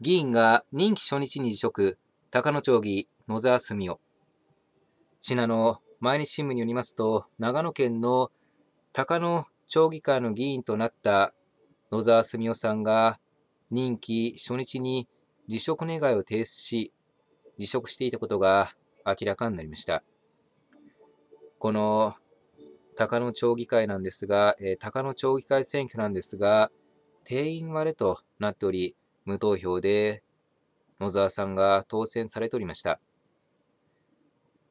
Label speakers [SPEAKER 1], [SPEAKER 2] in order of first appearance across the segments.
[SPEAKER 1] 議員が任期初日に辞職、高野町議、野沢澄夫。信濃毎日新聞によりますと、長野県の高野町議会の議員となった野沢澄夫さんが、任期初日に辞職願を提出し、辞職していたことが明らかになりました。この高野町議会なんですが、え高野町議会選挙なんですが、定員割れとなっており、無投票で野沢さんが当選されておりました。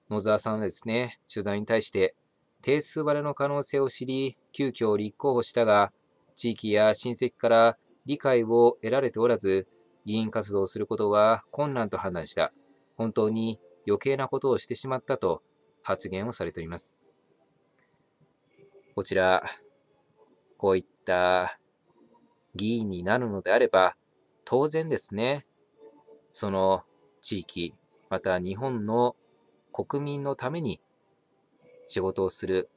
[SPEAKER 1] 野沢さんはですね、取材に対して、定数割れの可能性を知り、急遽立候補したが、地域や親戚から理解を得られておらず、議員活動をすることは困難と判断した。本当に余計なことをしてしまったと発言をされております。こちら、こういった議員になるのであれば、当然ですね、その地域、また日本の国民のために仕事をする、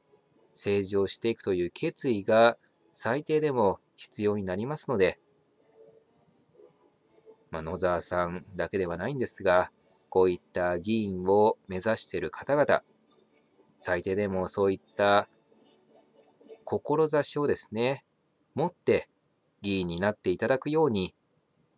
[SPEAKER 1] 政治をしていくという決意が最低でも必要になりますので、まあ、野沢さんだけではないんですが、こういった議員を目指している方々、最低でもそういった志をですね、持って議員になっていただくように